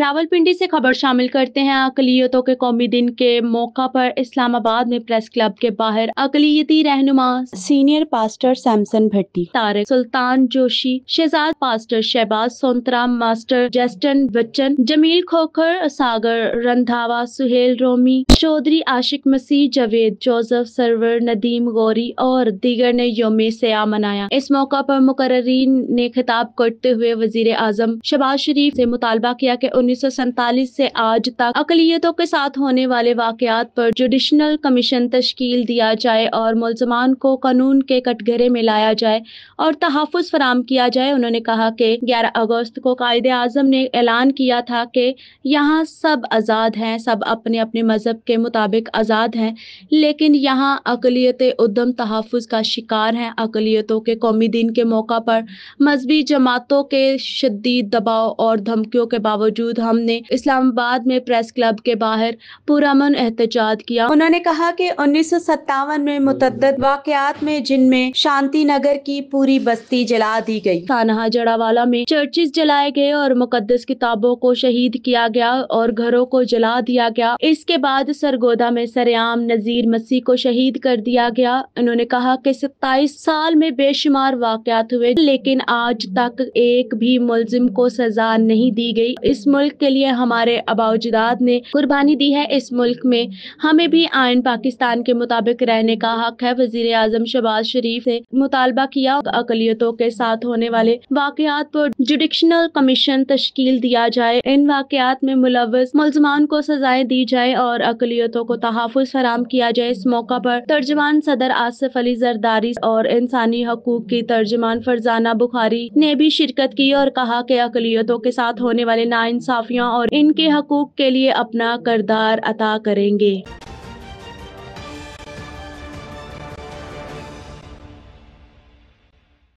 रावलपिंडी से खबर शामिल करते हैं अकलीतों के कौमी दिन के मौका पर इस्लामाबाद में प्रेस क्लब के बाहर अकलीती रहनुमा senior pastor Samson Bhatti Tariq Sultan Joshi Shahzad pastor Shahbaz Sontra master Jeston Bachchan Jamil Khokhar Sagar Randhawa Suhail Romi Chaudhry Ashiq Masih Javed Joseph Sarwar Nadeem Gauri और दीगर ने योम सया मनाया इस मौका पर मुकर्रीन ने खिताब करते हुए वजीर आजम शहबाज शरीफ से मुतालबा किया कि उन 1947 से आज तक अकलीतों के साथ होने वाले वाकयात पर जुडिशनल कमीशन तश्कील दिया जाए और मुलजमान को कानून के कटघरे में लाया जाए और तहफ़ फराम किया जाए उन्होंने कहा कि ग्यारह अगस्त को कायद अजम ने ऐलान किया था कि यहाँ सब आज़ाद हैं सब अपने अपने मज़हब के मुताबिक आज़ाद हैं लेकिन यहाँ अकलीत उदम तहफ़ का शिकार हैं अकलीतों के कौमी दिन के मौका पर मजहबी जमातों के शदीद दबाव और धमकियों के बावजूद बावजूद हमने इस्लामाबाद में प्रेस क्लब के बाहर पुरमन एहतजाज किया उन्होंने कहा कि उन्नीस में मुतद वाकयात में जिनमें शांति नगर की पूरी बस्ती जला दी गई थाना जड़ावाला में चर्चिस जलाए गए और मुकदस किताबों को शहीद किया गया और घरों को जला दिया गया इसके बाद सरगोदा में सरेआम नजीर मसीह को शहीद कर दिया गया उन्होंने कहा कि सत्ताईस साल में बेशुमार वाकयात हुए लेकिन आज तक एक भी मुलजिम को सजा नहीं दी गई इस मुल्क मुल्क के लिए हमारे अबाउजदाद ने कुर्बानी दी है इस मुल्क में हमें भी आयन पाकिस्तान के मुताबिक रहने का हक है वजीर आजम शहबाज शरीफ ने मुतालबा किया अकलीतों के साथ होने वाले वाकत पर जुडिशनल कमीशन तश्कील दिया जाए इन वाकत में मुलवस मुलजमान को सजाएं दी जाए और अकलीतों को तहफ़ फराम किया जाए इस मौका पर तर्जमान सदर आसफ अली जरदारी और इंसानी हकूक की तर्जमान फरजाना बुखारी ने भी शिरकत की और कहा कि अकलीतों के साथ होने वाले नाइंसाफियों और इनके हकूक के लिए अपना करदार अदा करेंगे